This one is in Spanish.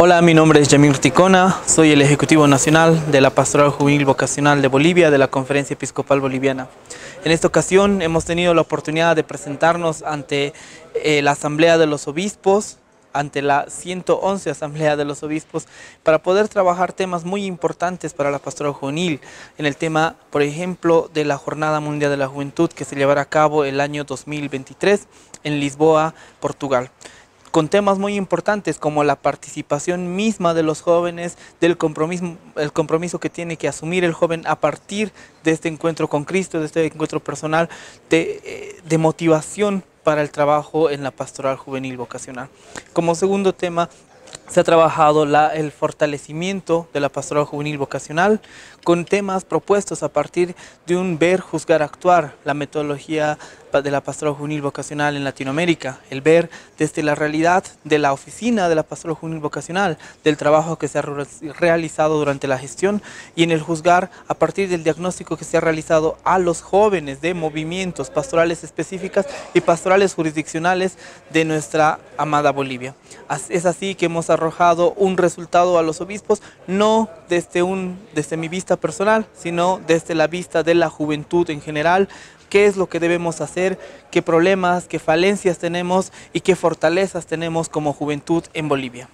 Hola, mi nombre es Yamir Ticona, soy el Ejecutivo Nacional de la Pastoral Juvenil Vocacional de Bolivia de la Conferencia Episcopal Boliviana. En esta ocasión hemos tenido la oportunidad de presentarnos ante eh, la Asamblea de los Obispos, ante la 111 Asamblea de los Obispos, para poder trabajar temas muy importantes para la Pastoral Juvenil, en el tema, por ejemplo, de la Jornada Mundial de la Juventud que se llevará a cabo el año 2023 en Lisboa, Portugal con temas muy importantes como la participación misma de los jóvenes, del compromiso, el compromiso que tiene que asumir el joven a partir de este encuentro con Cristo, de este encuentro personal, de, eh, de motivación para el trabajo en la pastoral juvenil vocacional. Como segundo tema, se ha trabajado la, el fortalecimiento de la pastoral juvenil vocacional con temas propuestos a partir de un ver, juzgar, actuar, la metodología de la pastoral juvenil vocacional en Latinoamérica, el ver desde la realidad de la oficina de la pastoral juvenil vocacional, del trabajo que se ha realizado durante la gestión y en el juzgar a partir del diagnóstico que se ha realizado a los jóvenes de movimientos pastorales específicas y pastorales jurisdiccionales de nuestra amada Bolivia. Es así que hemos arrojado un resultado a los obispos, no desde, un, desde mi vista personal, sino desde la vista de la juventud en general, qué es lo que debemos hacer, qué problemas, qué falencias tenemos y qué fortalezas tenemos como juventud en Bolivia.